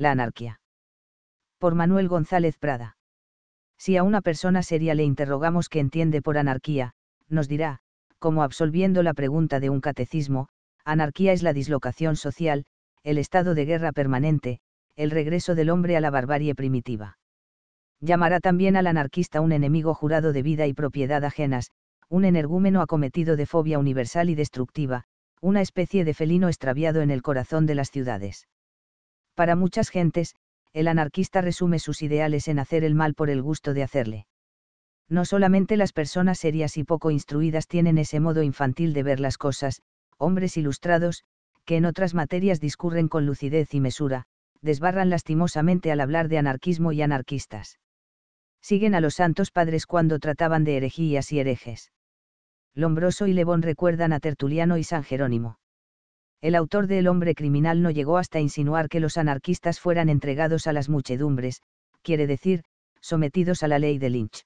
La anarquía. Por Manuel González Prada. Si a una persona seria le interrogamos qué entiende por anarquía, nos dirá, como absolviendo la pregunta de un catecismo, anarquía es la dislocación social, el estado de guerra permanente, el regreso del hombre a la barbarie primitiva. Llamará también al anarquista un enemigo jurado de vida y propiedad ajenas, un energúmeno acometido de fobia universal y destructiva, una especie de felino extraviado en el corazón de las ciudades. Para muchas gentes, el anarquista resume sus ideales en hacer el mal por el gusto de hacerle. No solamente las personas serias y poco instruidas tienen ese modo infantil de ver las cosas, hombres ilustrados, que en otras materias discurren con lucidez y mesura, desbarran lastimosamente al hablar de anarquismo y anarquistas. Siguen a los santos padres cuando trataban de herejías y herejes. Lombroso y Lebón recuerdan a Tertuliano y San Jerónimo el autor de El hombre criminal no llegó hasta insinuar que los anarquistas fueran entregados a las muchedumbres, quiere decir, sometidos a la ley de Lynch.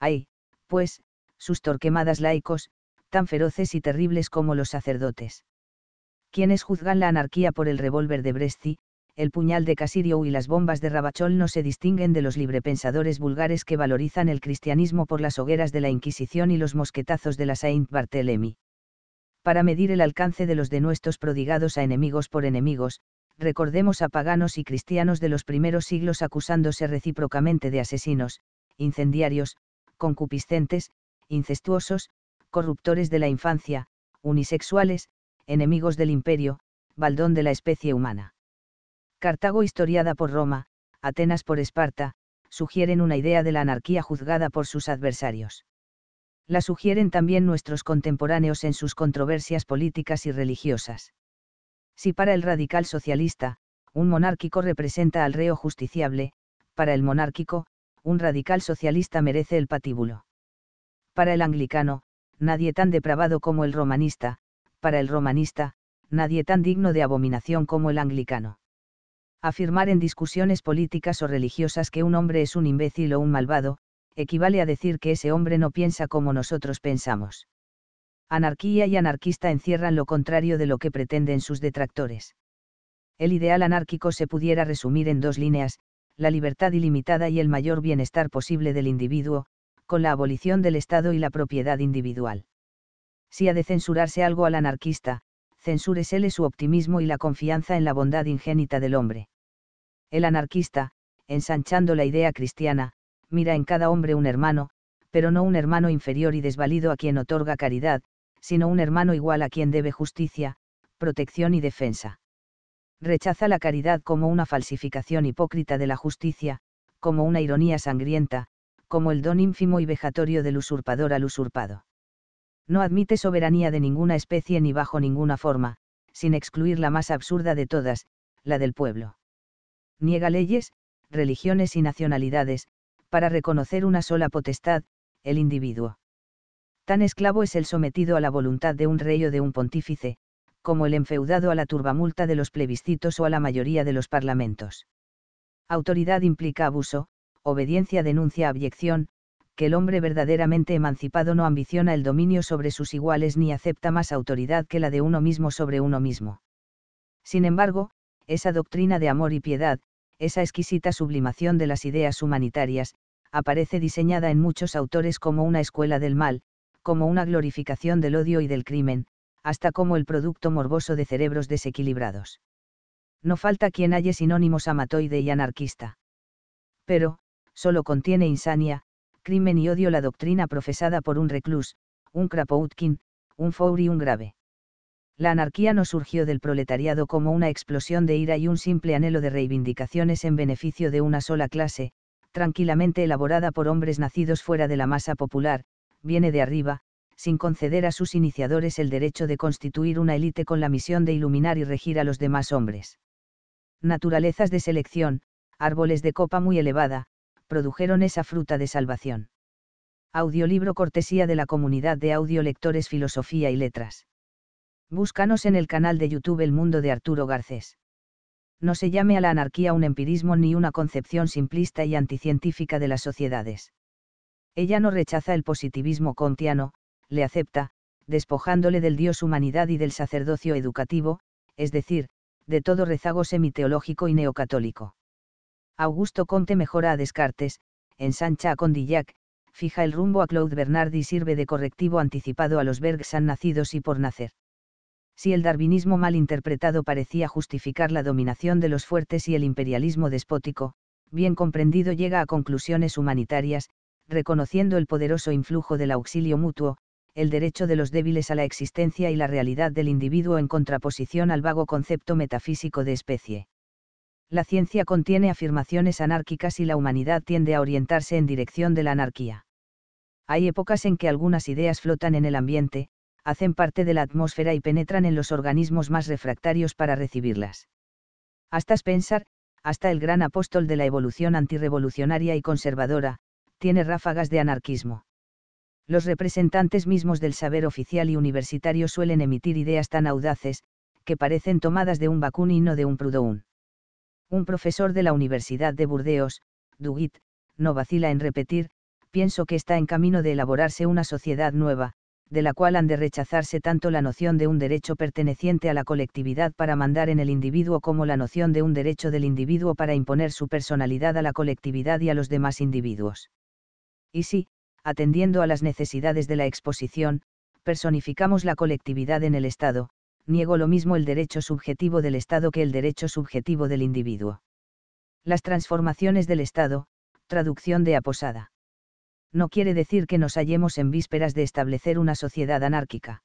¡Ay, pues, sus torquemadas laicos, tan feroces y terribles como los sacerdotes. Quienes juzgan la anarquía por el revólver de Bresti, el puñal de Casirio y las bombas de Rabachol no se distinguen de los librepensadores vulgares que valorizan el cristianismo por las hogueras de la Inquisición y los mosquetazos de la Saint Barthélemy para medir el alcance de los denuestos prodigados a enemigos por enemigos, recordemos a paganos y cristianos de los primeros siglos acusándose recíprocamente de asesinos, incendiarios, concupiscentes, incestuosos, corruptores de la infancia, unisexuales, enemigos del imperio, baldón de la especie humana. Cartago historiada por Roma, Atenas por Esparta, sugieren una idea de la anarquía juzgada por sus adversarios la sugieren también nuestros contemporáneos en sus controversias políticas y religiosas. Si para el radical socialista, un monárquico representa al reo justiciable, para el monárquico, un radical socialista merece el patíbulo. Para el anglicano, nadie tan depravado como el romanista, para el romanista, nadie tan digno de abominación como el anglicano. Afirmar en discusiones políticas o religiosas que un hombre es un imbécil o un malvado, equivale a decir que ese hombre no piensa como nosotros pensamos. Anarquía y anarquista encierran lo contrario de lo que pretenden sus detractores. El ideal anárquico se pudiera resumir en dos líneas, la libertad ilimitada y el mayor bienestar posible del individuo, con la abolición del Estado y la propiedad individual. Si ha de censurarse algo al anarquista, censúresele su optimismo y la confianza en la bondad ingénita del hombre. El anarquista, ensanchando la idea cristiana, mira en cada hombre un hermano, pero no un hermano inferior y desvalido a quien otorga caridad, sino un hermano igual a quien debe justicia, protección y defensa. Rechaza la caridad como una falsificación hipócrita de la justicia, como una ironía sangrienta, como el don ínfimo y vejatorio del usurpador al usurpado. No admite soberanía de ninguna especie ni bajo ninguna forma, sin excluir la más absurda de todas, la del pueblo. Niega leyes, religiones y nacionalidades, para reconocer una sola potestad, el individuo. Tan esclavo es el sometido a la voluntad de un rey o de un pontífice, como el enfeudado a la turbamulta de los plebiscitos o a la mayoría de los parlamentos. Autoridad implica abuso, obediencia denuncia abyección, que el hombre verdaderamente emancipado no ambiciona el dominio sobre sus iguales ni acepta más autoridad que la de uno mismo sobre uno mismo. Sin embargo, esa doctrina de amor y piedad, esa exquisita sublimación de las ideas humanitarias, aparece diseñada en muchos autores como una escuela del mal, como una glorificación del odio y del crimen, hasta como el producto morboso de cerebros desequilibrados. No falta quien halle sinónimos amatoide y anarquista. Pero, solo contiene insania, crimen y odio la doctrina profesada por un reclus, un Krapoutkin, un Four y un Grave. La anarquía no surgió del proletariado como una explosión de ira y un simple anhelo de reivindicaciones en beneficio de una sola clase, tranquilamente elaborada por hombres nacidos fuera de la masa popular, viene de arriba, sin conceder a sus iniciadores el derecho de constituir una élite con la misión de iluminar y regir a los demás hombres. Naturalezas de selección, árboles de copa muy elevada, produjeron esa fruta de salvación. Audiolibro cortesía de la comunidad de audiolectores Filosofía y Letras. Búscanos en el canal de YouTube El Mundo de Arturo Garcés no se llame a la anarquía un empirismo ni una concepción simplista y anticientífica de las sociedades. Ella no rechaza el positivismo contiano, le acepta, despojándole del dios humanidad y del sacerdocio educativo, es decir, de todo rezago semiteológico y neocatólico. Augusto Conte mejora a Descartes, ensancha a Condillac, fija el rumbo a Claude Bernard y sirve de correctivo anticipado a los han nacidos y por nacer si el darwinismo mal interpretado parecía justificar la dominación de los fuertes y el imperialismo despótico, bien comprendido llega a conclusiones humanitarias, reconociendo el poderoso influjo del auxilio mutuo, el derecho de los débiles a la existencia y la realidad del individuo en contraposición al vago concepto metafísico de especie. La ciencia contiene afirmaciones anárquicas y la humanidad tiende a orientarse en dirección de la anarquía. Hay épocas en que algunas ideas flotan en el ambiente, hacen parte de la atmósfera y penetran en los organismos más refractarios para recibirlas. Hasta Spencer, hasta el gran apóstol de la evolución antirrevolucionaria y conservadora, tiene ráfagas de anarquismo. Los representantes mismos del saber oficial y universitario suelen emitir ideas tan audaces, que parecen tomadas de un vacún y no de un Proudhon. Un profesor de la Universidad de Burdeos, Dugit, no vacila en repetir, pienso que está en camino de elaborarse una sociedad nueva, de la cual han de rechazarse tanto la noción de un derecho perteneciente a la colectividad para mandar en el individuo como la noción de un derecho del individuo para imponer su personalidad a la colectividad y a los demás individuos. Y si, atendiendo a las necesidades de la exposición, personificamos la colectividad en el Estado, niego lo mismo el derecho subjetivo del Estado que el derecho subjetivo del individuo. Las transformaciones del Estado, traducción de Aposada no quiere decir que nos hallemos en vísperas de establecer una sociedad anárquica.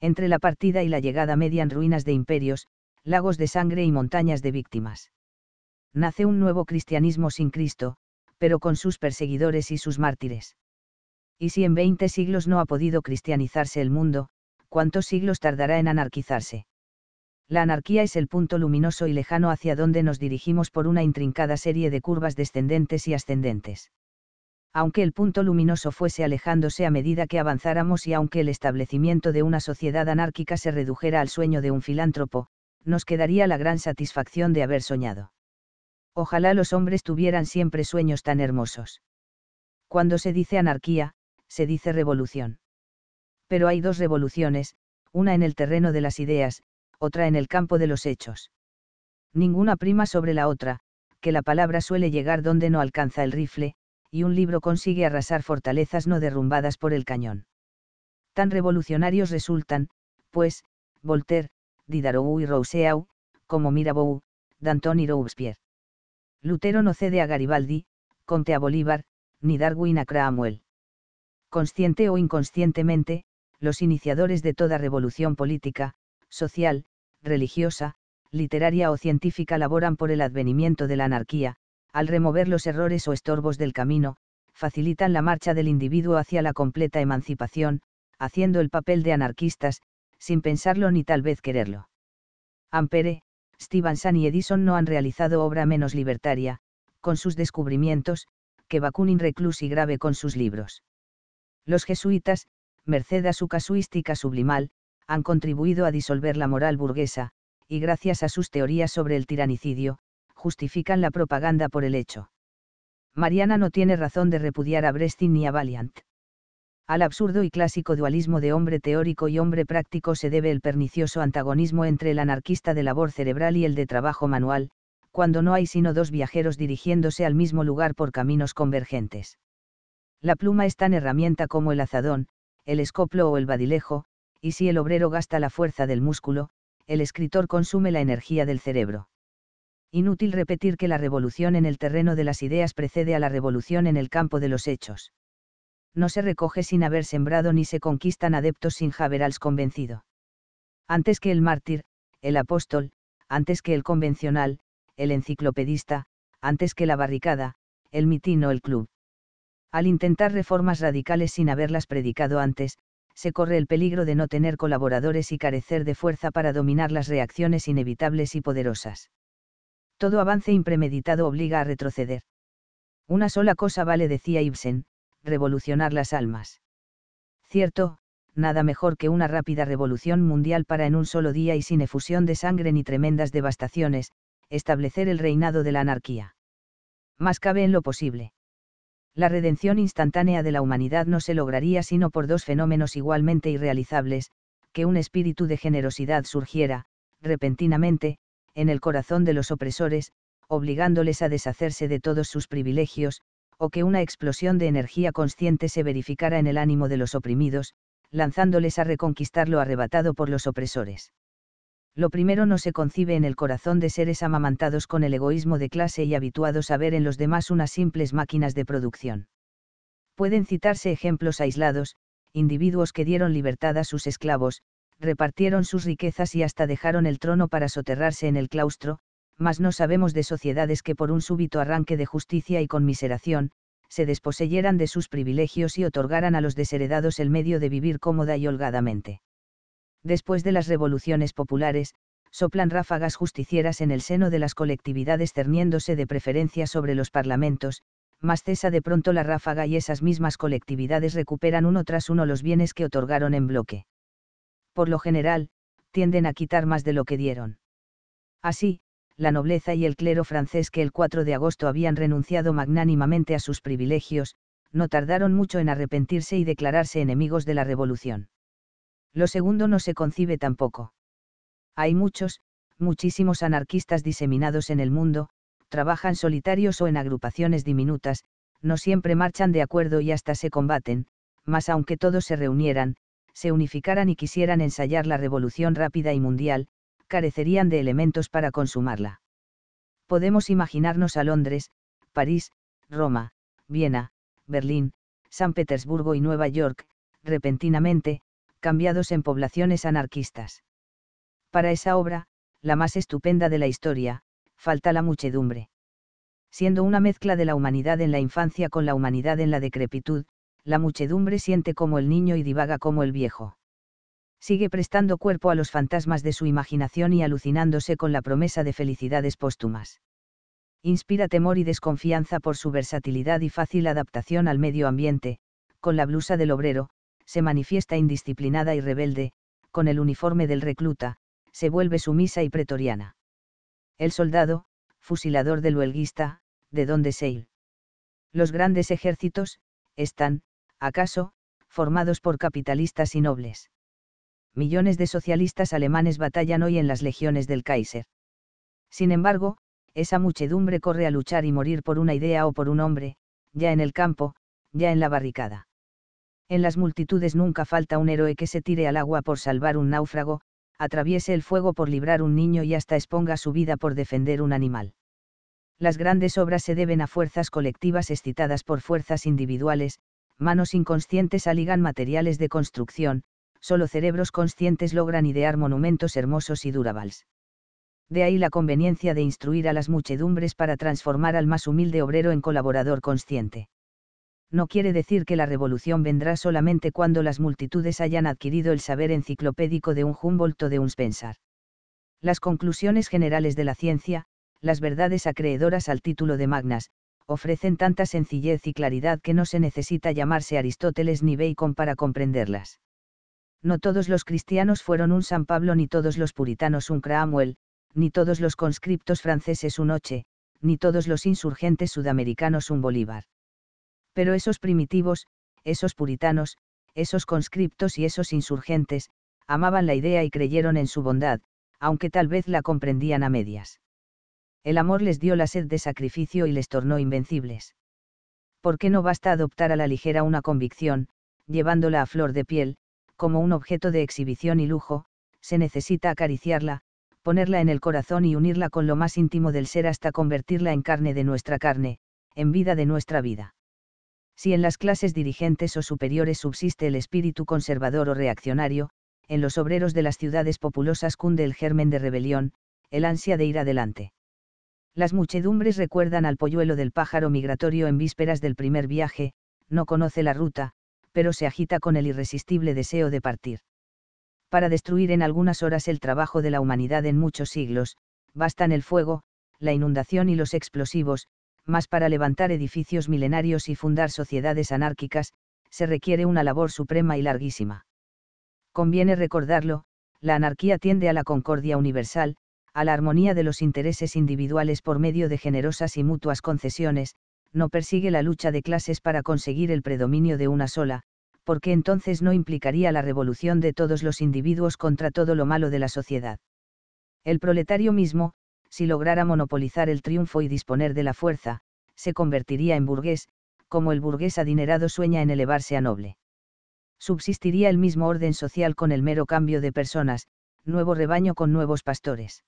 Entre la partida y la llegada median ruinas de imperios, lagos de sangre y montañas de víctimas. Nace un nuevo cristianismo sin Cristo, pero con sus perseguidores y sus mártires. Y si en 20 siglos no ha podido cristianizarse el mundo, ¿cuántos siglos tardará en anarquizarse? La anarquía es el punto luminoso y lejano hacia donde nos dirigimos por una intrincada serie de curvas descendentes y ascendentes aunque el punto luminoso fuese alejándose a medida que avanzáramos y aunque el establecimiento de una sociedad anárquica se redujera al sueño de un filántropo, nos quedaría la gran satisfacción de haber soñado. Ojalá los hombres tuvieran siempre sueños tan hermosos. Cuando se dice anarquía, se dice revolución. Pero hay dos revoluciones, una en el terreno de las ideas, otra en el campo de los hechos. Ninguna prima sobre la otra, que la palabra suele llegar donde no alcanza el rifle, y un libro consigue arrasar fortalezas no derrumbadas por el cañón. Tan revolucionarios resultan, pues, Voltaire, Diderot y Rousseau, como Mirabeau, Danton y Robespierre. Lutero no cede a Garibaldi, Conte a Bolívar, ni Darwin a Cromwell. Consciente o inconscientemente, los iniciadores de toda revolución política, social, religiosa, literaria o científica laboran por el advenimiento de la anarquía, al remover los errores o estorbos del camino, facilitan la marcha del individuo hacia la completa emancipación, haciendo el papel de anarquistas, sin pensarlo ni tal vez quererlo. Ampere, Stevenson y Edison no han realizado obra menos libertaria, con sus descubrimientos, que Bakunin reclus y grave con sus libros. Los jesuitas, merced a su casuística sublimal, han contribuido a disolver la moral burguesa, y gracias a sus teorías sobre el tiranicidio, justifican la propaganda por el hecho. Mariana no tiene razón de repudiar a Brestin ni a Valiant. Al absurdo y clásico dualismo de hombre teórico y hombre práctico se debe el pernicioso antagonismo entre el anarquista de labor cerebral y el de trabajo manual, cuando no hay sino dos viajeros dirigiéndose al mismo lugar por caminos convergentes. La pluma es tan herramienta como el azadón, el escoplo o el badilejo, y si el obrero gasta la fuerza del músculo, el escritor consume la energía del cerebro. Inútil repetir que la revolución en el terreno de las ideas precede a la revolución en el campo de los hechos. No se recoge sin haber sembrado ni se conquistan adeptos sin haberals convencido. Antes que el mártir, el apóstol, antes que el convencional, el enciclopedista, antes que la barricada, el mitin o el club. Al intentar reformas radicales sin haberlas predicado antes, se corre el peligro de no tener colaboradores y carecer de fuerza para dominar las reacciones inevitables y poderosas todo avance impremeditado obliga a retroceder. Una sola cosa vale, decía Ibsen, revolucionar las almas. Cierto, nada mejor que una rápida revolución mundial para en un solo día y sin efusión de sangre ni tremendas devastaciones, establecer el reinado de la anarquía. Más cabe en lo posible. La redención instantánea de la humanidad no se lograría sino por dos fenómenos igualmente irrealizables, que un espíritu de generosidad surgiera, repentinamente, en el corazón de los opresores, obligándoles a deshacerse de todos sus privilegios, o que una explosión de energía consciente se verificara en el ánimo de los oprimidos, lanzándoles a reconquistar lo arrebatado por los opresores. Lo primero no se concibe en el corazón de seres amamantados con el egoísmo de clase y habituados a ver en los demás unas simples máquinas de producción. Pueden citarse ejemplos aislados, individuos que dieron libertad a sus esclavos, repartieron sus riquezas y hasta dejaron el trono para soterrarse en el claustro, mas no sabemos de sociedades que por un súbito arranque de justicia y conmiseración, se desposeyeran de sus privilegios y otorgaran a los desheredados el medio de vivir cómoda y holgadamente. Después de las revoluciones populares, soplan ráfagas justicieras en el seno de las colectividades cerniéndose de preferencia sobre los parlamentos, mas cesa de pronto la ráfaga y esas mismas colectividades recuperan uno tras uno los bienes que otorgaron en bloque por lo general, tienden a quitar más de lo que dieron. Así, la nobleza y el clero francés que el 4 de agosto habían renunciado magnánimamente a sus privilegios, no tardaron mucho en arrepentirse y declararse enemigos de la revolución. Lo segundo no se concibe tampoco. Hay muchos, muchísimos anarquistas diseminados en el mundo, trabajan solitarios o en agrupaciones diminutas, no siempre marchan de acuerdo y hasta se combaten, mas aunque todos se reunieran, se unificaran y quisieran ensayar la revolución rápida y mundial, carecerían de elementos para consumarla. Podemos imaginarnos a Londres, París, Roma, Viena, Berlín, San Petersburgo y Nueva York, repentinamente, cambiados en poblaciones anarquistas. Para esa obra, la más estupenda de la historia, falta la muchedumbre. Siendo una mezcla de la humanidad en la infancia con la humanidad en la decrepitud, la muchedumbre siente como el niño y divaga como el viejo. Sigue prestando cuerpo a los fantasmas de su imaginación y alucinándose con la promesa de felicidades póstumas. Inspira temor y desconfianza por su versatilidad y fácil adaptación al medio ambiente, con la blusa del obrero, se manifiesta indisciplinada y rebelde, con el uniforme del recluta, se vuelve sumisa y pretoriana. El soldado, fusilador del huelguista, de donde Seil. Los grandes ejércitos, están, acaso, formados por capitalistas y nobles. Millones de socialistas alemanes batallan hoy en las legiones del Kaiser. Sin embargo, esa muchedumbre corre a luchar y morir por una idea o por un hombre, ya en el campo, ya en la barricada. En las multitudes nunca falta un héroe que se tire al agua por salvar un náufrago, atraviese el fuego por librar un niño y hasta exponga su vida por defender un animal. Las grandes obras se deben a fuerzas colectivas excitadas por fuerzas individuales, manos inconscientes aligan materiales de construcción, solo cerebros conscientes logran idear monumentos hermosos y durables. De ahí la conveniencia de instruir a las muchedumbres para transformar al más humilde obrero en colaborador consciente. No quiere decir que la revolución vendrá solamente cuando las multitudes hayan adquirido el saber enciclopédico de un Humboldt o de un Spencer. Las conclusiones generales de la ciencia, las verdades acreedoras al título de magnas, ofrecen tanta sencillez y claridad que no se necesita llamarse Aristóteles ni Bacon para comprenderlas. No todos los cristianos fueron un San Pablo ni todos los puritanos un Cramwell, ni todos los conscriptos franceses un Oche, ni todos los insurgentes sudamericanos un Bolívar. Pero esos primitivos, esos puritanos, esos conscriptos y esos insurgentes, amaban la idea y creyeron en su bondad, aunque tal vez la comprendían a medias el amor les dio la sed de sacrificio y les tornó invencibles. ¿Por qué no basta adoptar a la ligera una convicción, llevándola a flor de piel, como un objeto de exhibición y lujo, se necesita acariciarla, ponerla en el corazón y unirla con lo más íntimo del ser hasta convertirla en carne de nuestra carne, en vida de nuestra vida. Si en las clases dirigentes o superiores subsiste el espíritu conservador o reaccionario, en los obreros de las ciudades populosas cunde el germen de rebelión, el ansia de ir adelante. Las muchedumbres recuerdan al polluelo del pájaro migratorio en vísperas del primer viaje, no conoce la ruta, pero se agita con el irresistible deseo de partir. Para destruir en algunas horas el trabajo de la humanidad en muchos siglos, bastan el fuego, la inundación y los explosivos, mas para levantar edificios milenarios y fundar sociedades anárquicas, se requiere una labor suprema y larguísima. Conviene recordarlo, la anarquía tiende a la concordia universal, a la armonía de los intereses individuales por medio de generosas y mutuas concesiones, no persigue la lucha de clases para conseguir el predominio de una sola, porque entonces no implicaría la revolución de todos los individuos contra todo lo malo de la sociedad. El proletario mismo, si lograra monopolizar el triunfo y disponer de la fuerza, se convertiría en burgués, como el burgués adinerado sueña en elevarse a noble. Subsistiría el mismo orden social con el mero cambio de personas, nuevo rebaño con nuevos pastores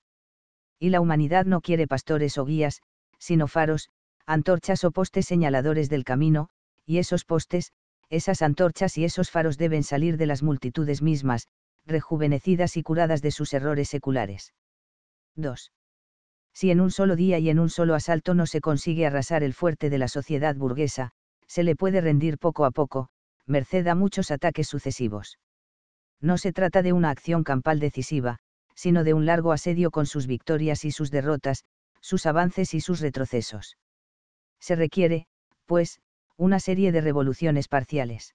y la humanidad no quiere pastores o guías, sino faros, antorchas o postes señaladores del camino, y esos postes, esas antorchas y esos faros deben salir de las multitudes mismas, rejuvenecidas y curadas de sus errores seculares. 2. Si en un solo día y en un solo asalto no se consigue arrasar el fuerte de la sociedad burguesa, se le puede rendir poco a poco, merced a muchos ataques sucesivos. No se trata de una acción campal decisiva, sino de un largo asedio con sus victorias y sus derrotas, sus avances y sus retrocesos. Se requiere, pues, una serie de revoluciones parciales.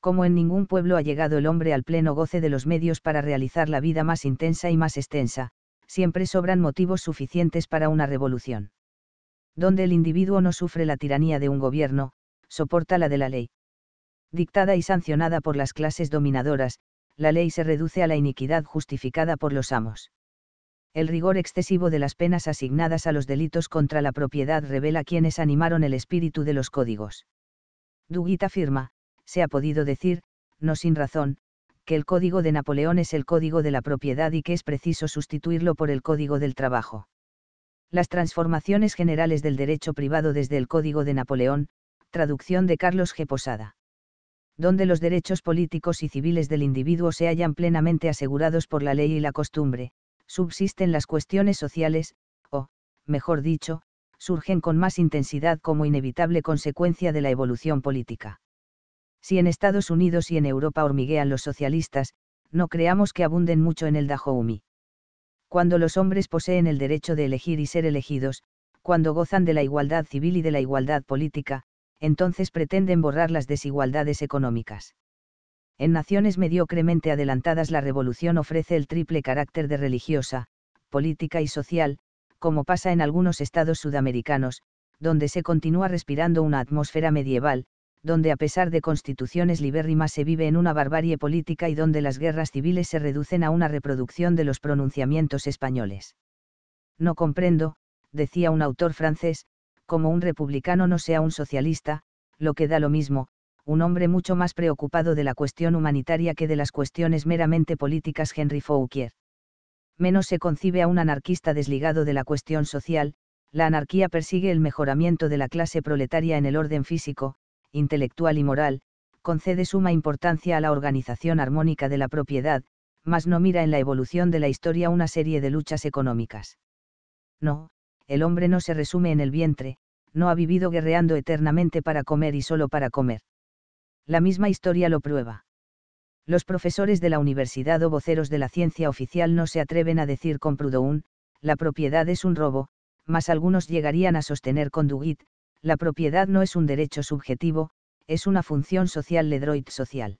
Como en ningún pueblo ha llegado el hombre al pleno goce de los medios para realizar la vida más intensa y más extensa, siempre sobran motivos suficientes para una revolución. Donde el individuo no sufre la tiranía de un gobierno, soporta la de la ley. Dictada y sancionada por las clases dominadoras, la ley se reduce a la iniquidad justificada por los amos. El rigor excesivo de las penas asignadas a los delitos contra la propiedad revela quienes animaron el espíritu de los códigos. Duguit afirma, se ha podido decir, no sin razón, que el código de Napoleón es el código de la propiedad y que es preciso sustituirlo por el código del trabajo. Las transformaciones generales del derecho privado desde el código de Napoleón, traducción de Carlos G. Posada donde los derechos políticos y civiles del individuo se hallan plenamente asegurados por la ley y la costumbre, subsisten las cuestiones sociales, o, mejor dicho, surgen con más intensidad como inevitable consecuencia de la evolución política. Si en Estados Unidos y en Europa hormiguean los socialistas, no creamos que abunden mucho en el Dahoumi. Cuando los hombres poseen el derecho de elegir y ser elegidos, cuando gozan de la igualdad civil y de la igualdad política, entonces pretenden borrar las desigualdades económicas. En naciones mediocremente adelantadas la revolución ofrece el triple carácter de religiosa, política y social, como pasa en algunos estados sudamericanos, donde se continúa respirando una atmósfera medieval, donde a pesar de constituciones libérrimas se vive en una barbarie política y donde las guerras civiles se reducen a una reproducción de los pronunciamientos españoles. No comprendo, decía un autor francés, como un republicano no sea un socialista, lo que da lo mismo, un hombre mucho más preocupado de la cuestión humanitaria que de las cuestiones meramente políticas Henry Fouquier. Menos se concibe a un anarquista desligado de la cuestión social, la anarquía persigue el mejoramiento de la clase proletaria en el orden físico, intelectual y moral, concede suma importancia a la organización armónica de la propiedad, mas no mira en la evolución de la historia una serie de luchas económicas. No, el hombre no se resume en el vientre, no ha vivido guerreando eternamente para comer y solo para comer. La misma historia lo prueba. Los profesores de la universidad o voceros de la ciencia oficial no se atreven a decir con Proudhon, la propiedad es un robo, mas algunos llegarían a sostener con Duguit, la propiedad no es un derecho subjetivo, es una función social Ledroit social.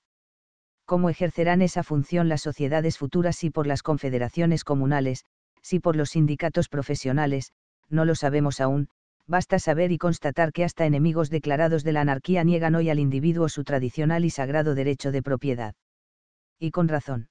¿Cómo ejercerán esa función las sociedades futuras si por las confederaciones comunales, si por los sindicatos profesionales, no lo sabemos aún, basta saber y constatar que hasta enemigos declarados de la anarquía niegan hoy al individuo su tradicional y sagrado derecho de propiedad. Y con razón.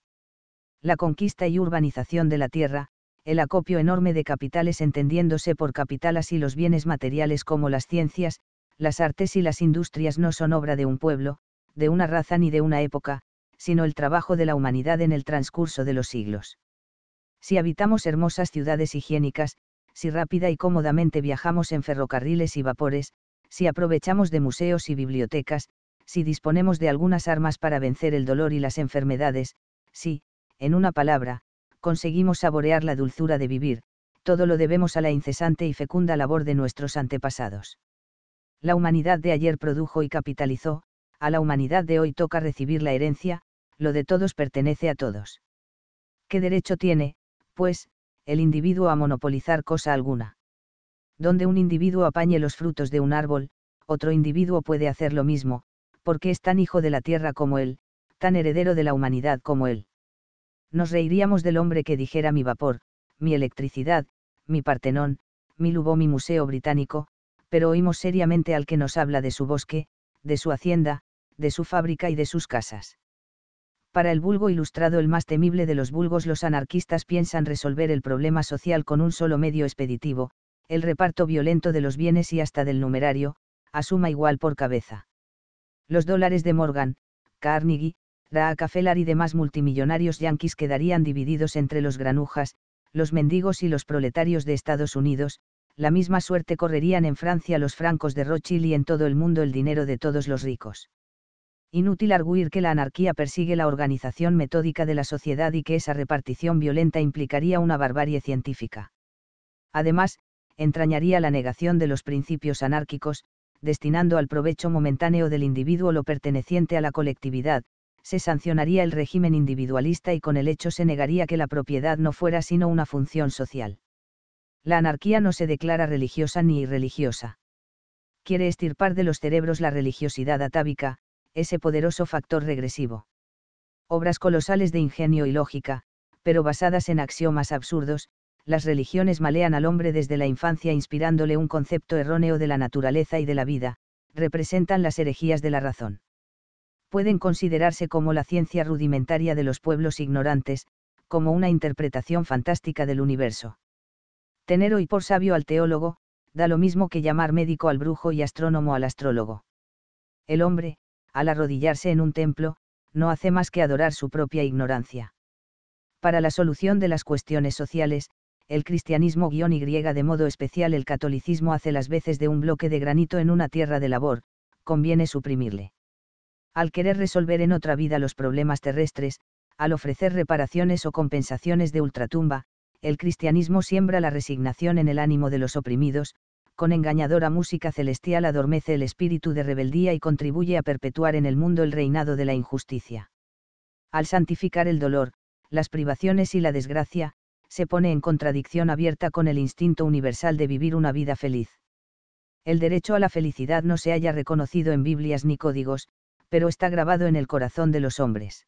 La conquista y urbanización de la tierra, el acopio enorme de capitales entendiéndose por capital así los bienes materiales como las ciencias, las artes y las industrias no son obra de un pueblo, de una raza ni de una época, sino el trabajo de la humanidad en el transcurso de los siglos. Si habitamos hermosas ciudades higiénicas, si rápida y cómodamente viajamos en ferrocarriles y vapores, si aprovechamos de museos y bibliotecas, si disponemos de algunas armas para vencer el dolor y las enfermedades, si, en una palabra, conseguimos saborear la dulzura de vivir, todo lo debemos a la incesante y fecunda labor de nuestros antepasados. La humanidad de ayer produjo y capitalizó, a la humanidad de hoy toca recibir la herencia, lo de todos pertenece a todos. ¿Qué derecho tiene, pues, el individuo a monopolizar cosa alguna. Donde un individuo apañe los frutos de un árbol, otro individuo puede hacer lo mismo, porque es tan hijo de la tierra como él, tan heredero de la humanidad como él. Nos reiríamos del hombre que dijera mi vapor, mi electricidad, mi Partenón, mi Lubó, mi Museo Británico, pero oímos seriamente al que nos habla de su bosque, de su hacienda, de su fábrica y de sus casas para el vulgo ilustrado el más temible de los vulgos los anarquistas piensan resolver el problema social con un solo medio expeditivo, el reparto violento de los bienes y hasta del numerario, a suma igual por cabeza. Los dólares de Morgan, Carnegie, Rockefeller y demás multimillonarios yanquis quedarían divididos entre los granujas, los mendigos y los proletarios de Estados Unidos, la misma suerte correrían en Francia los francos de Rothschild y en todo el mundo el dinero de todos los ricos. Inútil arguir que la anarquía persigue la organización metódica de la sociedad y que esa repartición violenta implicaría una barbarie científica. Además, entrañaría la negación de los principios anárquicos, destinando al provecho momentáneo del individuo lo perteneciente a la colectividad, se sancionaría el régimen individualista y con el hecho se negaría que la propiedad no fuera sino una función social. La anarquía no se declara religiosa ni irreligiosa. Quiere estirpar de los cerebros la religiosidad atávica, ese poderoso factor regresivo. Obras colosales de ingenio y lógica, pero basadas en axiomas absurdos, las religiones malean al hombre desde la infancia inspirándole un concepto erróneo de la naturaleza y de la vida, representan las herejías de la razón. Pueden considerarse como la ciencia rudimentaria de los pueblos ignorantes, como una interpretación fantástica del universo. Tener hoy por sabio al teólogo, da lo mismo que llamar médico al brujo y astrónomo al astrólogo. El hombre, al arrodillarse en un templo, no hace más que adorar su propia ignorancia. Para la solución de las cuestiones sociales, el cristianismo guión y de modo especial el catolicismo hace las veces de un bloque de granito en una tierra de labor, conviene suprimirle. Al querer resolver en otra vida los problemas terrestres, al ofrecer reparaciones o compensaciones de ultratumba, el cristianismo siembra la resignación en el ánimo de los oprimidos, con engañadora música celestial adormece el espíritu de rebeldía y contribuye a perpetuar en el mundo el reinado de la injusticia. Al santificar el dolor, las privaciones y la desgracia, se pone en contradicción abierta con el instinto universal de vivir una vida feliz. El derecho a la felicidad no se haya reconocido en Biblias ni códigos, pero está grabado en el corazón de los hombres.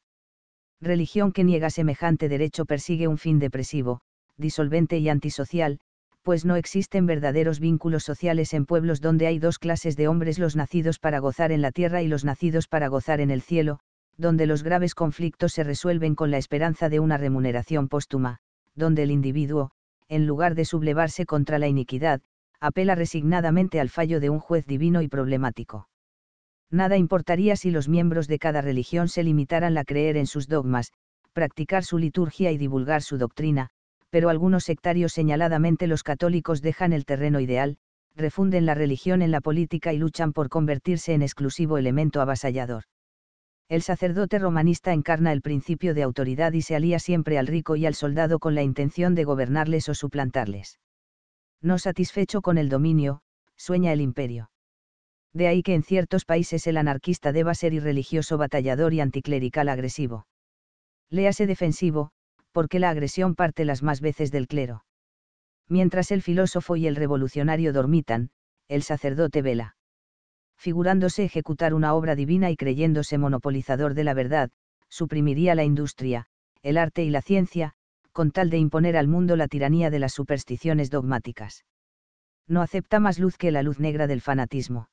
Religión que niega semejante derecho persigue un fin depresivo, disolvente y antisocial, pues no existen verdaderos vínculos sociales en pueblos donde hay dos clases de hombres, los nacidos para gozar en la tierra y los nacidos para gozar en el cielo, donde los graves conflictos se resuelven con la esperanza de una remuneración póstuma, donde el individuo, en lugar de sublevarse contra la iniquidad, apela resignadamente al fallo de un juez divino y problemático. Nada importaría si los miembros de cada religión se limitaran a creer en sus dogmas, practicar su liturgia y divulgar su doctrina, pero algunos sectarios señaladamente los católicos dejan el terreno ideal, refunden la religión en la política y luchan por convertirse en exclusivo elemento avasallador. El sacerdote romanista encarna el principio de autoridad y se alía siempre al rico y al soldado con la intención de gobernarles o suplantarles. No satisfecho con el dominio, sueña el imperio. De ahí que en ciertos países el anarquista deba ser irreligioso batallador y anticlerical agresivo. Léase defensivo, porque la agresión parte las más veces del clero. Mientras el filósofo y el revolucionario dormitan, el sacerdote vela. Figurándose ejecutar una obra divina y creyéndose monopolizador de la verdad, suprimiría la industria, el arte y la ciencia, con tal de imponer al mundo la tiranía de las supersticiones dogmáticas. No acepta más luz que la luz negra del fanatismo.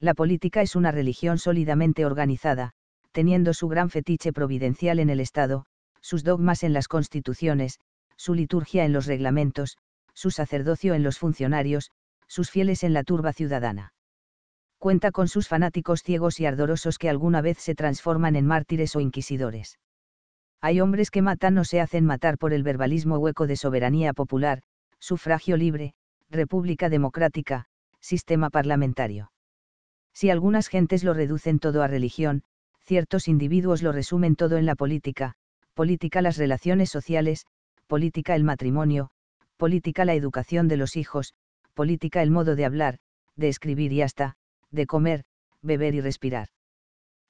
La política es una religión sólidamente organizada, teniendo su gran fetiche providencial en el Estado, sus dogmas en las constituciones, su liturgia en los reglamentos, su sacerdocio en los funcionarios, sus fieles en la turba ciudadana. Cuenta con sus fanáticos ciegos y ardorosos que alguna vez se transforman en mártires o inquisidores. Hay hombres que matan o se hacen matar por el verbalismo hueco de soberanía popular, sufragio libre, república democrática, sistema parlamentario. Si algunas gentes lo reducen todo a religión, ciertos individuos lo resumen todo en la política, política las relaciones sociales, política el matrimonio, política la educación de los hijos, política el modo de hablar, de escribir y hasta, de comer, beber y respirar.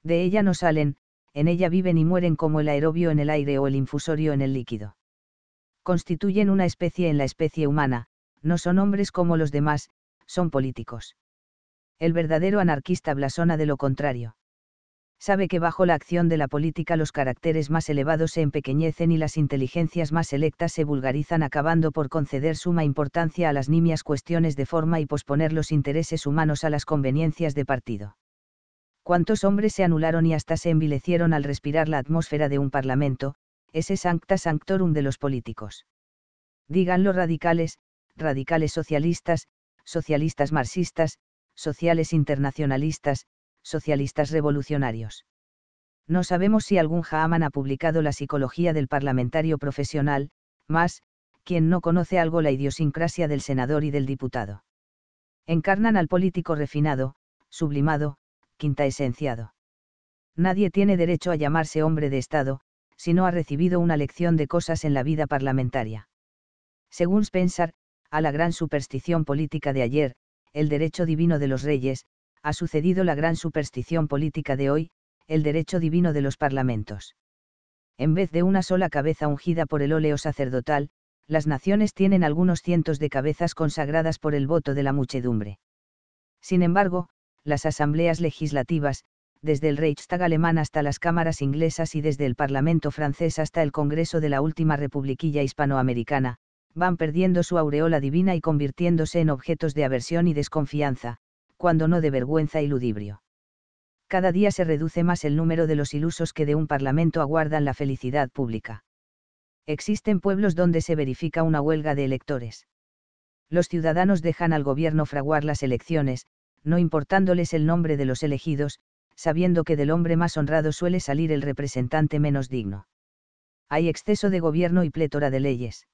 De ella no salen, en ella viven y mueren como el aerobio en el aire o el infusorio en el líquido. Constituyen una especie en la especie humana, no son hombres como los demás, son políticos. El verdadero anarquista blasona de lo contrario sabe que bajo la acción de la política los caracteres más elevados se empequeñecen y las inteligencias más electas se vulgarizan acabando por conceder suma importancia a las nimias cuestiones de forma y posponer los intereses humanos a las conveniencias de partido. Cuántos hombres se anularon y hasta se envilecieron al respirar la atmósfera de un parlamento, ese sancta sanctorum de los políticos. Díganlo radicales, radicales socialistas, socialistas marxistas, sociales internacionalistas, socialistas revolucionarios. No sabemos si algún jaaman ha publicado la psicología del parlamentario profesional, más, quien no conoce algo la idiosincrasia del senador y del diputado. Encarnan al político refinado, sublimado, quinta esenciado. Nadie tiene derecho a llamarse hombre de Estado, si no ha recibido una lección de cosas en la vida parlamentaria. Según Spencer, a la gran superstición política de ayer, el derecho divino de los reyes, ha sucedido la gran superstición política de hoy, el derecho divino de los parlamentos. En vez de una sola cabeza ungida por el óleo sacerdotal, las naciones tienen algunos cientos de cabezas consagradas por el voto de la muchedumbre. Sin embargo, las asambleas legislativas, desde el Reichstag alemán hasta las cámaras inglesas y desde el Parlamento francés hasta el Congreso de la última republiquilla hispanoamericana, van perdiendo su aureola divina y convirtiéndose en objetos de aversión y desconfianza, cuando no de vergüenza y ludibrio. Cada día se reduce más el número de los ilusos que de un parlamento aguardan la felicidad pública. Existen pueblos donde se verifica una huelga de electores. Los ciudadanos dejan al gobierno fraguar las elecciones, no importándoles el nombre de los elegidos, sabiendo que del hombre más honrado suele salir el representante menos digno. Hay exceso de gobierno y plétora de leyes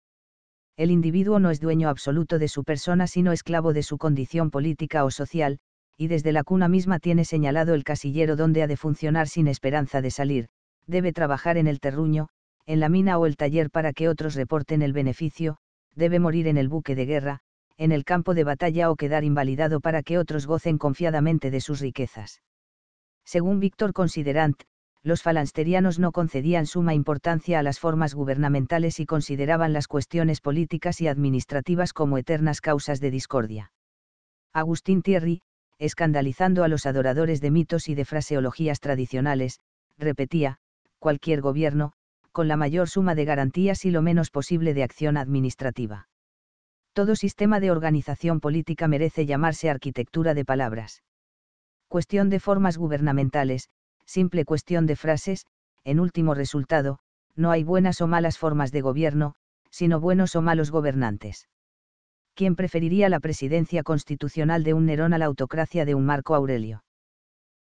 el individuo no es dueño absoluto de su persona sino esclavo de su condición política o social, y desde la cuna misma tiene señalado el casillero donde ha de funcionar sin esperanza de salir, debe trabajar en el terruño, en la mina o el taller para que otros reporten el beneficio, debe morir en el buque de guerra, en el campo de batalla o quedar invalidado para que otros gocen confiadamente de sus riquezas. Según Víctor Considerant, los falansterianos no concedían suma importancia a las formas gubernamentales y consideraban las cuestiones políticas y administrativas como eternas causas de discordia. Agustín Thierry, escandalizando a los adoradores de mitos y de fraseologías tradicionales, repetía, cualquier gobierno, con la mayor suma de garantías y lo menos posible de acción administrativa. Todo sistema de organización política merece llamarse arquitectura de palabras. Cuestión de formas gubernamentales, simple cuestión de frases, en último resultado, no hay buenas o malas formas de gobierno, sino buenos o malos gobernantes. ¿Quién preferiría la presidencia constitucional de un Nerón a la autocracia de un Marco Aurelio?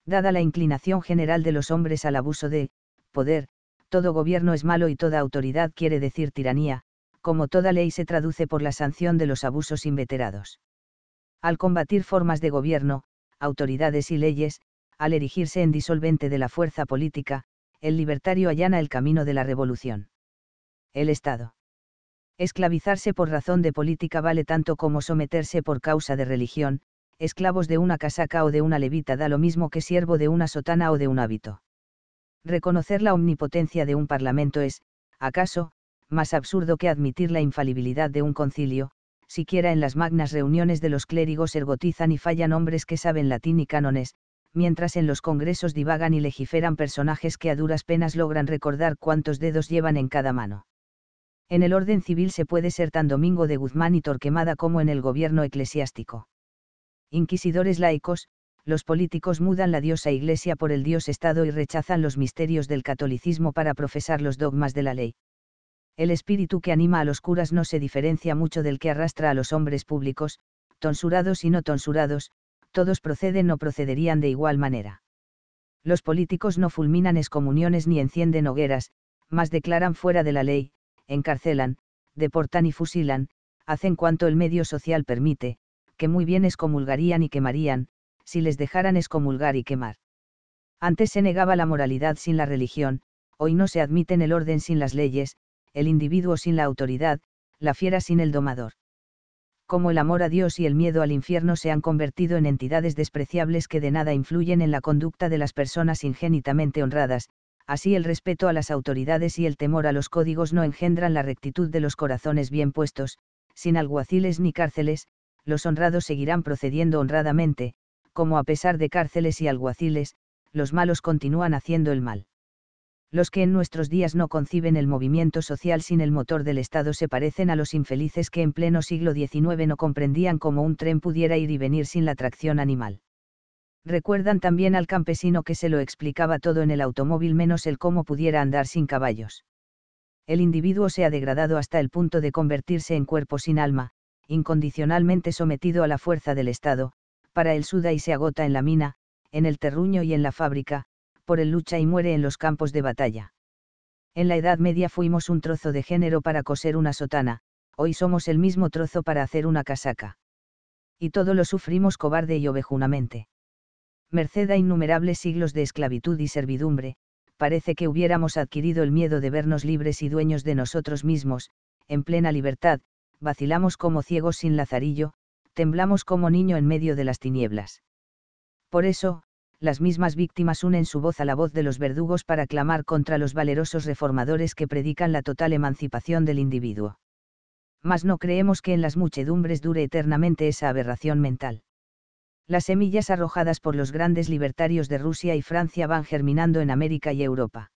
Dada la inclinación general de los hombres al abuso de poder, todo gobierno es malo y toda autoridad quiere decir tiranía, como toda ley se traduce por la sanción de los abusos inveterados. Al combatir formas de gobierno, autoridades y leyes, al erigirse en disolvente de la fuerza política, el libertario allana el camino de la revolución. El Estado. Esclavizarse por razón de política vale tanto como someterse por causa de religión, esclavos de una casaca o de una levita da lo mismo que siervo de una sotana o de un hábito. Reconocer la omnipotencia de un parlamento es, acaso, más absurdo que admitir la infalibilidad de un concilio, siquiera en las magnas reuniones de los clérigos ergotizan y fallan hombres que saben latín y cánones, mientras en los congresos divagan y legiferan personajes que a duras penas logran recordar cuántos dedos llevan en cada mano. En el orden civil se puede ser tan Domingo de Guzmán y Torquemada como en el gobierno eclesiástico. Inquisidores laicos, los políticos mudan la diosa iglesia por el dios Estado y rechazan los misterios del catolicismo para profesar los dogmas de la ley. El espíritu que anima a los curas no se diferencia mucho del que arrastra a los hombres públicos, tonsurados y no tonsurados, todos proceden o procederían de igual manera. Los políticos no fulminan excomuniones ni encienden hogueras, mas declaran fuera de la ley, encarcelan, deportan y fusilan, hacen cuanto el medio social permite, que muy bien excomulgarían y quemarían, si les dejaran excomulgar y quemar. Antes se negaba la moralidad sin la religión, hoy no se admiten el orden sin las leyes, el individuo sin la autoridad, la fiera sin el domador como el amor a Dios y el miedo al infierno se han convertido en entidades despreciables que de nada influyen en la conducta de las personas ingénitamente honradas, así el respeto a las autoridades y el temor a los códigos no engendran la rectitud de los corazones bien puestos, sin alguaciles ni cárceles, los honrados seguirán procediendo honradamente, como a pesar de cárceles y alguaciles, los malos continúan haciendo el mal los que en nuestros días no conciben el movimiento social sin el motor del Estado se parecen a los infelices que en pleno siglo XIX no comprendían cómo un tren pudiera ir y venir sin la tracción animal. Recuerdan también al campesino que se lo explicaba todo en el automóvil menos el cómo pudiera andar sin caballos. El individuo se ha degradado hasta el punto de convertirse en cuerpo sin alma, incondicionalmente sometido a la fuerza del Estado, para el suda y se agota en la mina, en el terruño y en la fábrica, por el lucha y muere en los campos de batalla. En la Edad Media fuimos un trozo de género para coser una sotana, hoy somos el mismo trozo para hacer una casaca. Y todo lo sufrimos cobarde y ovejunamente. Merced a innumerables siglos de esclavitud y servidumbre, parece que hubiéramos adquirido el miedo de vernos libres y dueños de nosotros mismos, en plena libertad, vacilamos como ciegos sin lazarillo, temblamos como niño en medio de las tinieblas. Por eso, las mismas víctimas unen su voz a la voz de los verdugos para clamar contra los valerosos reformadores que predican la total emancipación del individuo. Mas no creemos que en las muchedumbres dure eternamente esa aberración mental. Las semillas arrojadas por los grandes libertarios de Rusia y Francia van germinando en América y Europa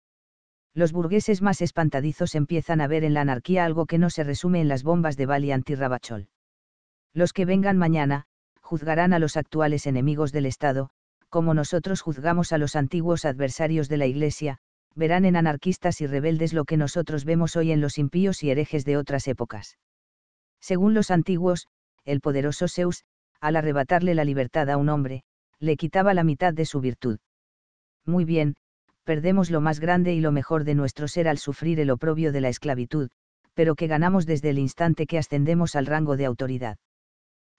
los burgueses más espantadizos empiezan a ver en la anarquía algo que no se resume en las bombas de Bali rabachol. Los que vengan mañana, juzgarán a los actuales enemigos del Estado, como nosotros juzgamos a los antiguos adversarios de la Iglesia, verán en anarquistas y rebeldes lo que nosotros vemos hoy en los impíos y herejes de otras épocas. Según los antiguos, el poderoso Zeus, al arrebatarle la libertad a un hombre, le quitaba la mitad de su virtud. Muy bien, perdemos lo más grande y lo mejor de nuestro ser al sufrir el oprobio de la esclavitud, pero que ganamos desde el instante que ascendemos al rango de autoridad.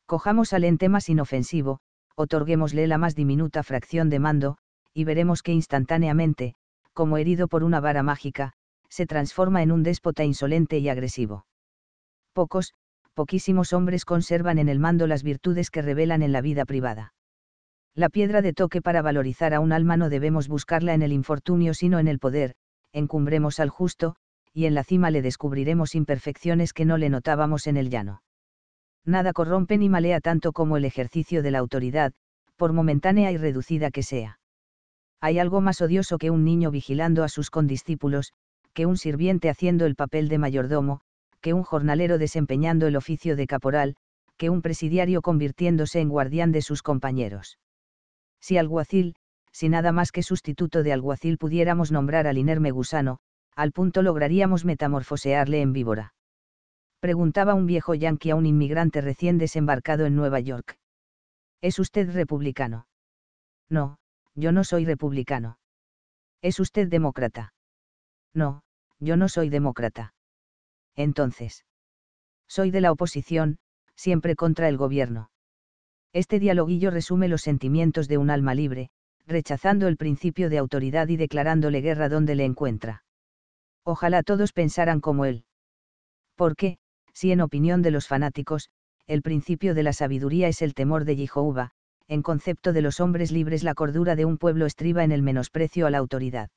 Cojamos al ente más inofensivo, otorguémosle la más diminuta fracción de mando, y veremos que instantáneamente, como herido por una vara mágica, se transforma en un déspota insolente y agresivo. Pocos, poquísimos hombres conservan en el mando las virtudes que revelan en la vida privada. La piedra de toque para valorizar a un alma no debemos buscarla en el infortunio sino en el poder, encumbremos al justo, y en la cima le descubriremos imperfecciones que no le notábamos en el llano nada corrompe ni malea tanto como el ejercicio de la autoridad, por momentánea y reducida que sea. Hay algo más odioso que un niño vigilando a sus condiscípulos, que un sirviente haciendo el papel de mayordomo, que un jornalero desempeñando el oficio de caporal, que un presidiario convirtiéndose en guardián de sus compañeros. Si alguacil, si nada más que sustituto de alguacil pudiéramos nombrar al inerme gusano, al punto lograríamos metamorfosearle en víbora preguntaba un viejo yanqui a un inmigrante recién desembarcado en Nueva York. ¿Es usted republicano? No, yo no soy republicano. ¿Es usted demócrata? No, yo no soy demócrata. Entonces. Soy de la oposición, siempre contra el gobierno. Este dialoguillo resume los sentimientos de un alma libre, rechazando el principio de autoridad y declarándole guerra donde le encuentra. Ojalá todos pensaran como él. ¿Por qué? si en opinión de los fanáticos, el principio de la sabiduría es el temor de Jehová, en concepto de los hombres libres la cordura de un pueblo estriba en el menosprecio a la autoridad.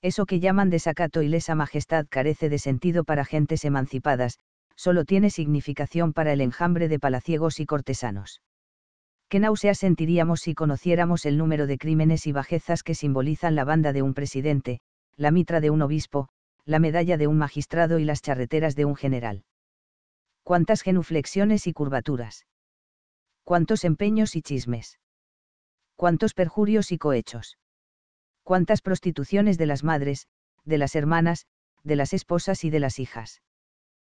Eso que llaman desacato y lesa majestad carece de sentido para gentes emancipadas, solo tiene significación para el enjambre de palaciegos y cortesanos. Qué náuseas sentiríamos si conociéramos el número de crímenes y bajezas que simbolizan la banda de un presidente, la mitra de un obispo, la medalla de un magistrado y las charreteras de un general cuántas genuflexiones y curvaturas. Cuántos empeños y chismes. Cuántos perjurios y cohechos. Cuántas prostituciones de las madres, de las hermanas, de las esposas y de las hijas.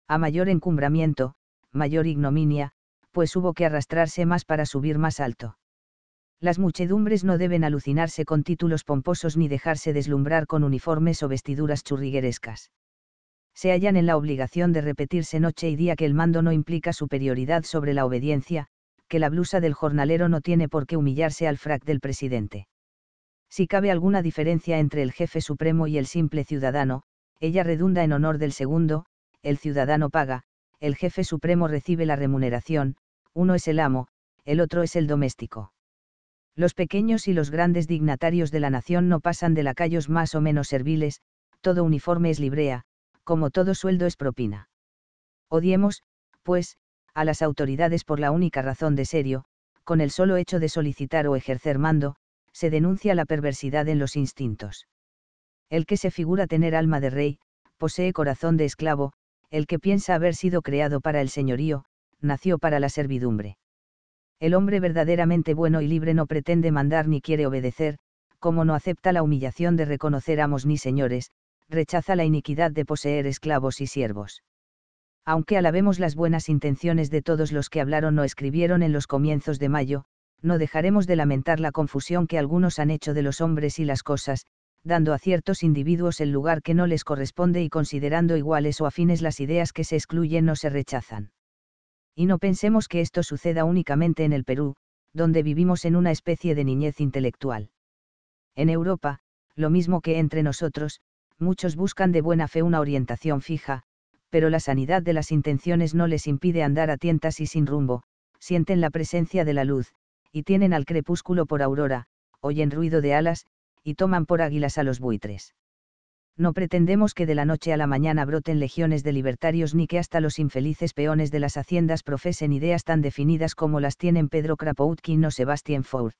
A mayor encumbramiento, mayor ignominia, pues hubo que arrastrarse más para subir más alto. Las muchedumbres no deben alucinarse con títulos pomposos ni dejarse deslumbrar con uniformes o vestiduras churriguerescas se hallan en la obligación de repetirse noche y día que el mando no implica superioridad sobre la obediencia, que la blusa del jornalero no tiene por qué humillarse al frac del presidente. Si cabe alguna diferencia entre el jefe supremo y el simple ciudadano, ella redunda en honor del segundo, el ciudadano paga, el jefe supremo recibe la remuneración, uno es el amo, el otro es el doméstico. Los pequeños y los grandes dignatarios de la nación no pasan de lacayos más o menos serviles, todo uniforme es librea, como todo sueldo es propina. Odiemos, pues, a las autoridades por la única razón de serio, con el solo hecho de solicitar o ejercer mando, se denuncia la perversidad en los instintos. El que se figura tener alma de rey, posee corazón de esclavo, el que piensa haber sido creado para el señorío, nació para la servidumbre. El hombre verdaderamente bueno y libre no pretende mandar ni quiere obedecer, como no acepta la humillación de reconocer amos ni señores, rechaza la iniquidad de poseer esclavos y siervos. Aunque alabemos las buenas intenciones de todos los que hablaron o escribieron en los comienzos de mayo, no dejaremos de lamentar la confusión que algunos han hecho de los hombres y las cosas, dando a ciertos individuos el lugar que no les corresponde y considerando iguales o afines las ideas que se excluyen o se rechazan. Y no pensemos que esto suceda únicamente en el Perú, donde vivimos en una especie de niñez intelectual. En Europa, lo mismo que entre nosotros, muchos buscan de buena fe una orientación fija, pero la sanidad de las intenciones no les impide andar a tientas y sin rumbo, sienten la presencia de la luz, y tienen al crepúsculo por aurora, oyen ruido de alas, y toman por águilas a los buitres. No pretendemos que de la noche a la mañana broten legiones de libertarios ni que hasta los infelices peones de las haciendas profesen ideas tan definidas como las tienen Pedro Krapoutkin o Sebastián Ford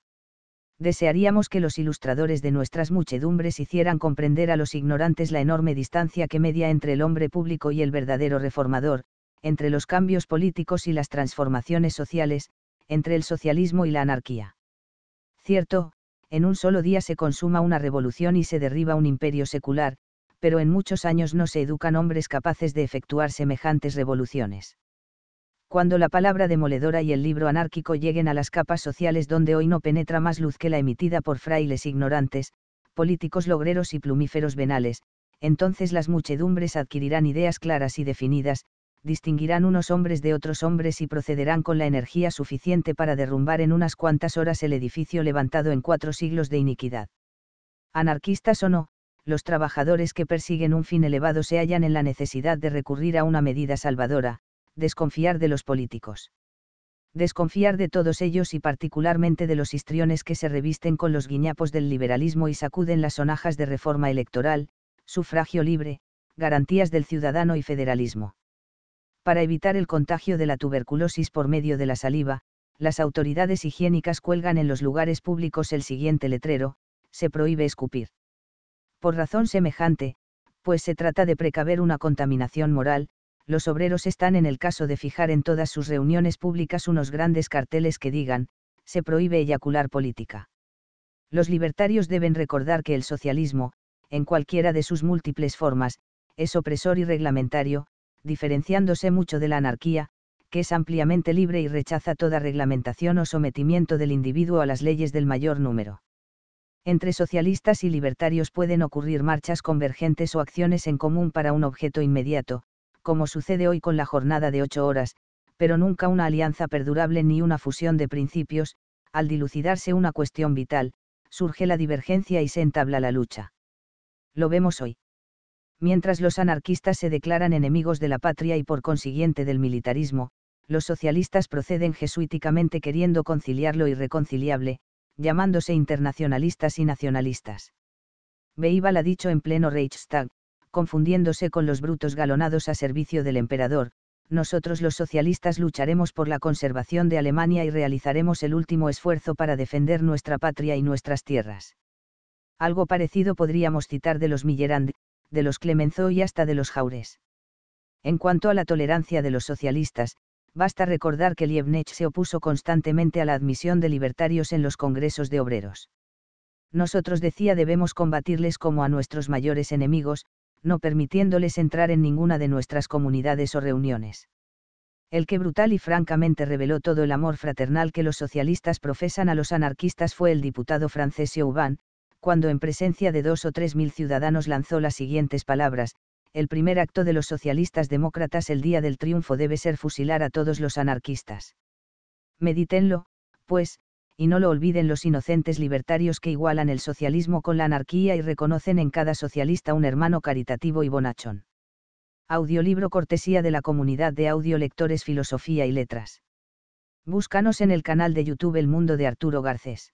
desearíamos que los ilustradores de nuestras muchedumbres hicieran comprender a los ignorantes la enorme distancia que media entre el hombre público y el verdadero reformador, entre los cambios políticos y las transformaciones sociales, entre el socialismo y la anarquía. Cierto, en un solo día se consuma una revolución y se derriba un imperio secular, pero en muchos años no se educan hombres capaces de efectuar semejantes revoluciones cuando la palabra demoledora y el libro anárquico lleguen a las capas sociales donde hoy no penetra más luz que la emitida por frailes ignorantes, políticos logreros y plumíferos venales, entonces las muchedumbres adquirirán ideas claras y definidas, distinguirán unos hombres de otros hombres y procederán con la energía suficiente para derrumbar en unas cuantas horas el edificio levantado en cuatro siglos de iniquidad. Anarquistas o no, los trabajadores que persiguen un fin elevado se hallan en la necesidad de recurrir a una medida salvadora, desconfiar de los políticos. Desconfiar de todos ellos y particularmente de los histriones que se revisten con los guiñapos del liberalismo y sacuden las sonajas de reforma electoral, sufragio libre, garantías del ciudadano y federalismo. Para evitar el contagio de la tuberculosis por medio de la saliva, las autoridades higiénicas cuelgan en los lugares públicos el siguiente letrero, se prohíbe escupir. Por razón semejante, pues se trata de precaver una contaminación moral, los obreros están en el caso de fijar en todas sus reuniones públicas unos grandes carteles que digan, se prohíbe eyacular política. Los libertarios deben recordar que el socialismo, en cualquiera de sus múltiples formas, es opresor y reglamentario, diferenciándose mucho de la anarquía, que es ampliamente libre y rechaza toda reglamentación o sometimiento del individuo a las leyes del mayor número. Entre socialistas y libertarios pueden ocurrir marchas convergentes o acciones en común para un objeto inmediato, como sucede hoy con la jornada de ocho horas, pero nunca una alianza perdurable ni una fusión de principios, al dilucidarse una cuestión vital, surge la divergencia y se entabla la lucha. Lo vemos hoy. Mientras los anarquistas se declaran enemigos de la patria y por consiguiente del militarismo, los socialistas proceden jesuíticamente queriendo conciliar lo irreconciliable, llamándose internacionalistas y nacionalistas. Beíbal ha dicho en pleno Reichstag, confundiéndose con los brutos galonados a servicio del emperador, nosotros los socialistas lucharemos por la conservación de Alemania y realizaremos el último esfuerzo para defender nuestra patria y nuestras tierras. Algo parecido podríamos citar de los Millerand, de los Clemenceau y hasta de los Jaures. En cuanto a la tolerancia de los socialistas, basta recordar que Liebknecht se opuso constantemente a la admisión de libertarios en los congresos de obreros. Nosotros decía debemos combatirles como a nuestros mayores enemigos, no permitiéndoles entrar en ninguna de nuestras comunidades o reuniones. El que brutal y francamente reveló todo el amor fraternal que los socialistas profesan a los anarquistas fue el diputado francés Yauban, cuando en presencia de dos o tres mil ciudadanos lanzó las siguientes palabras, el primer acto de los socialistas demócratas el día del triunfo debe ser fusilar a todos los anarquistas. Medítenlo, pues, y no lo olviden los inocentes libertarios que igualan el socialismo con la anarquía y reconocen en cada socialista un hermano caritativo y bonachón. Audiolibro cortesía de la comunidad de audiolectores Filosofía y Letras. Búscanos en el canal de YouTube El Mundo de Arturo Garcés.